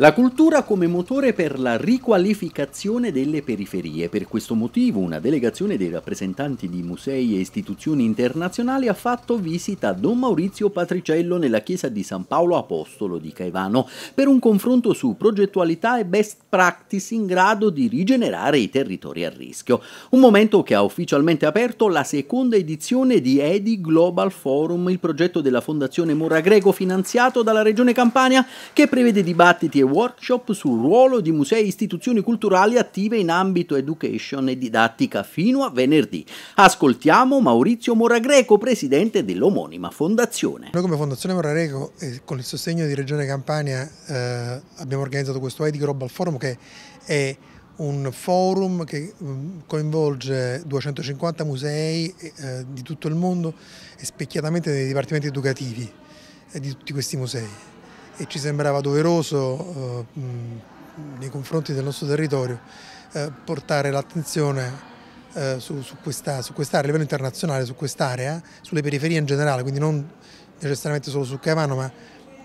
La cultura come motore per la riqualificazione delle periferie. Per questo motivo una delegazione dei rappresentanti di musei e istituzioni internazionali ha fatto visita a Don Maurizio Patriciello nella chiesa di San Paolo Apostolo di Caivano per un confronto su progettualità e best practice in grado di rigenerare i territori a rischio. Un momento che ha ufficialmente aperto la seconda edizione di EDI Global Forum, il progetto della Fondazione Mora Greco finanziato dalla Regione Campania che prevede dibattiti e workshop sul ruolo di musei e istituzioni culturali attive in ambito education e didattica fino a venerdì. Ascoltiamo Maurizio Moragreco, presidente dell'omonima fondazione. Noi come Fondazione Moragreco, eh, con il sostegno di Regione Campania, eh, abbiamo organizzato questo EDIC Global Forum che è un forum che mm, coinvolge 250 musei eh, di tutto il mondo e specchiatamente dei dipartimenti educativi eh, di tutti questi musei e ci sembrava doveroso eh, nei confronti del nostro territorio eh, portare l'attenzione eh, su, su quest'area quest a livello internazionale, su quest'area, sulle periferie in generale, quindi non necessariamente solo su Caivano ma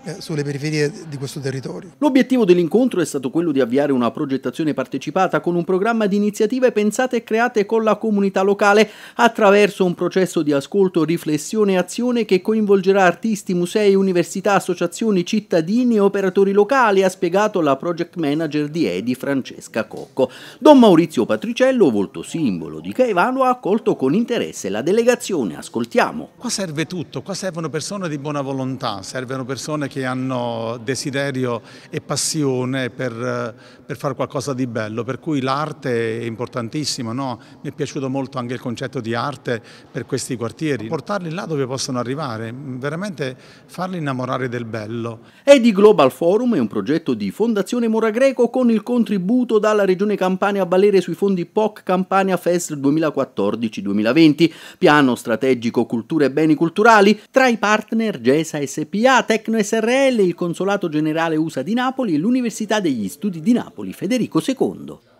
eh, sulle periferie di questo territorio. L'obiettivo dell'incontro è stato quello di avviare una progettazione partecipata con un programma di iniziative pensate e create con la comunità locale attraverso un processo di ascolto, riflessione e azione che coinvolgerà artisti, musei, università, associazioni, cittadini e operatori locali, ha spiegato la project manager di Edi Francesca Cocco. Don Maurizio Patriciello, volto simbolo di Caivano, ha accolto con interesse la delegazione. Ascoltiamo. Qua serve tutto, qua servono persone di buona volontà, servono persone che che hanno desiderio e passione per, per fare qualcosa di bello, per cui l'arte è importantissima, no? mi è piaciuto molto anche il concetto di arte per questi quartieri, portarli là dove possono arrivare, veramente farli innamorare del bello. Edi Global Forum è un progetto di Fondazione Mora Greco con il contributo dalla Regione Campania a valere sui fondi POC Campania Fest 2014-2020, piano strategico cultura e beni culturali, tra i partner GESA SPA, Tecno SR Israele, il Consolato Generale USA di Napoli e l'Università degli Studi di Napoli Federico II.